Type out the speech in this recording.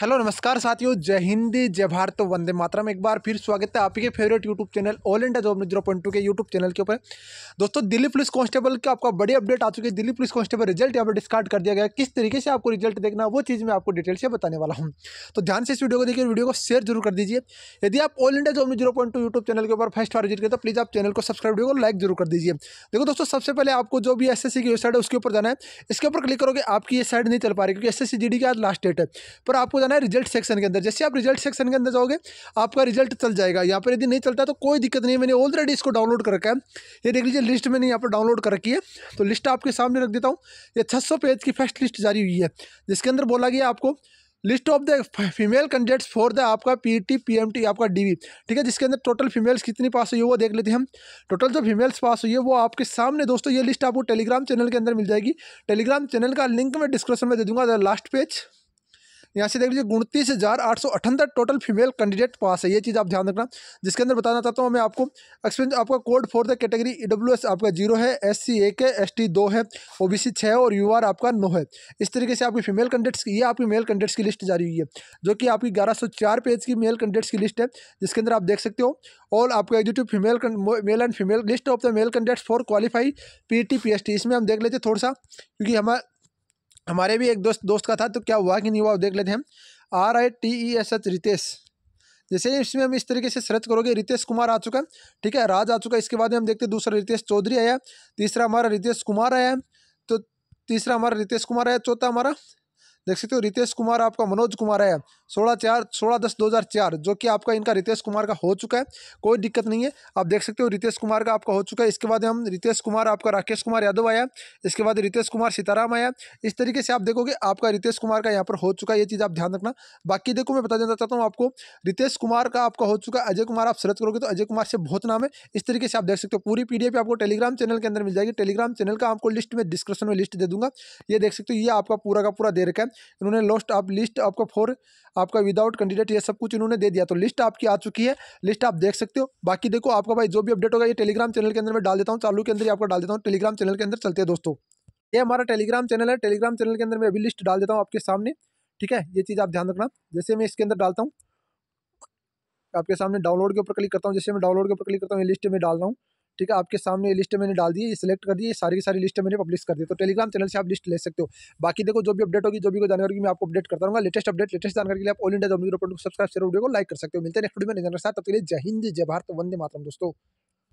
hello नमस्कार साथियों जय हिंदी जय भारत तो वंदे मातरम में एक बार फिर स्वागत है आपके favourite YouTube channel all India job zero point two के यूट्यूब चैनल के ऊपर दोस्तों दिल्ली पुलिस कांस्टेबल का आपका बड़ी अपडेट आ चुकी है दिल्ली पुलिस कांस्टेबल रिजल्ट यहाँ पर डिस्कार्ड कर दिया गया किस तरीके से आपको रिजल्ट देखना वो चीज़ मैं आपको डिटेल से बताने वाला हूँ तो ध्यान से इस वीडियो को देखिए वीडियो को शेयर जरूर कर दीजिए यदि आप all India job zero point two YouTube channel के ऊपर फर्स्ट बार विजिट करें तो प्लीज़ आप चैनल को सब्सक्राइब वीडियो को लाइक जरूर कर दीजिए देखो दोस्तों सबसे पहले आपको जो भी एस की वेबसाइट है उसके ऊपर जाना है इसके ऊपर क्लिक करोगे आपकी ये साइड नहीं चल पा रही क्योंकि एस एस की आज लास्ट डेट है पर आपको जाना है रिजल्ट सेक्शन के अंदर जैसे आप रिजल्ट सेक्शन के अंदर जाओगे आपका रिजल्ट चल जाएगा यहाँ पर यदि नहीं चलता तो कोई दिक्कत नहीं मैंने ऑलरेडी इसको डाउनलोड कर रखा है ये देख लीजिए लिस्ट मैंने यहाँ पर डाउनलोड कर रखी है तो लिस्ट आपके सामने रख देता हूँ ये छः पेज की फर्स्ट लिस्ट जारी हुई है जिसके अंदर बोला गया आपको list of the female candidates for the आपका पीटी पीएमटी e आपका डीवी ठीक है जिसके अंदर टोटल फीमेल्स कितनी पास हुई है वो देख लेते हैं हम टोटल जो फीमेल्स पास हुई है वो आपके सामने दोस्तों ये लिस्ट आपको टेलीग्राम चैनल के अंदर मिल जाएगी टेलीग्राम चैनल का लिंक मैं डिस्क्रिप्शन में दे दूंगा लास्ट पेज यहाँ से देख लीजिए उनतीस हज़ार आठ सौ अठहत्तर टोटल फीमेल कैंडिडेट पास है ये चीज़ आप ध्यान रखना जिसके अंदर बताना चाहता हूँ मैं आपको एक्सपीरियंस आपका code for the category E W S आपका जीरो है एस सी एक है एस टी दो है ओ बी सी छः और यू आर आपका नौ है इस तरीके से आपकी फीमेल कैंडिडेट्स की ये आपकी मेल कैंडिडेट्स की लिस्ट जारी हुई है जो कि आपकी ग्यारह सौ चार पेज की मेल कैंडिडेट्स की लिस्ट है जिसके अंदर आप देख सकते हो और आपका executive female male and female list of the male candidates for qualify P T P S T इसमें हम देख लेते थोड़ा सा क्योंकि हमारा हमारे भी एक दोस्त दोस्त का था तो क्या हुआ कि नहीं हुआ देख लेते हैं R I T E S H Ritesh जैसे इसमें हम इस तरीके से सर्च करोगे रितेश कुमार आ चुका है ठीक है राज आ चुका है इसके बाद में हम देखते हैं दूसरा रितेश चौधरी आया तीसरा हमारा रितेश कुमार आया तो तीसरा हमारा रितेश कुमार आया चौथा हमारा देख सकते हो रितेश कुमार आपका मनोज कुमार है सोलह चार सोलह दस दो हज़ार चार जो कि आपका इनका रितेश कुमार का हो चुका है कोई दिक्कत नहीं है आप देख सकते हो रितेश कुमार का आपका हो चुका है इसके बाद हम रितेश कुमार आपका राकेश कुमार यादव आया इसके बाद रितेश कुमार सीताराम आया इस तरीके से आप देखोगे आपका रितेश कुमार का यहाँ पर हो चुका है ये चीज़ आप ध्यान रखना बाकी देखो मैं बता देना चाहता हूँ आपको रितेश कुमार का आपका हो चुका है अजय कुमार आप सर्च करोगे तो अजय कुमार से बहुत नाम है इस तरीके से आप देख सकते हो पूरी पी आपको टेलीग्राम चैनल के अंदर मिल जाएगी टेलीग्राम चैनल का आपको लिस्ट में डिस्क्रिप्शन में लिस्ट दे दूंगा ये देख सकते हो ये आपका पूरा का पूरा दे रखा है इन्होंने लोस्ट आप लिस्ट आपको फोर आपका विदाउट कैंडिडेट ये सब कुछ इन्होंने दे दिया तो लिस्ट आपकी आ चुकी है लिस्ट आप देख सकते हो बाकी देखो आपका भाई जो भी अपडेट होगा ये टेलीग्राम चैनल के अंदर मैं डाल देता हूँ चालू के अंदर ही आपको डाल देता हूँ टेलीग्राम चैनल के अंदर चलते हैं दोस्तों ये हमारा टेलीग्राम चैनल है टेलीग्राम चैनल के अंदर मैं अभी लिस्ट डाल देता हूँ आपके सामने ठीक है ये चीज़ आप ध्यान रखना जैसे मैं इसके अंदर डालता हूँ आपके सामने डाउनलोड के ऊपर क्लिक करता हूँ जैसे मैं डाउनलोड के ऊपर क्लिक करता हूँ ये लिस्ट में डाल रहा हूँ ठीक है आपके सामने लिस्ट मैंने डाल दी सिलेक्ट कर दी सारी की सारी लिस्ट मैंने पब्लिश कर दी तो टेलीग्राम चैनल से आप लिस्ट ले सकते हो बाकी देखो जो भी अपडेट होगी जो भी कोई जानकारी मैं आपको अपडेट करता रहूँगा लेटेस्ट अपडेट लेटेस्ट जानकारी के लिए आप ऑल इंडिया को सब्सक्राइब से वीडियो को लाइक कर सकते हो मिलते हैं नेक्स्ट वीडियो में साथ जय हिंद जय भारत वंदे मातम दोस्तों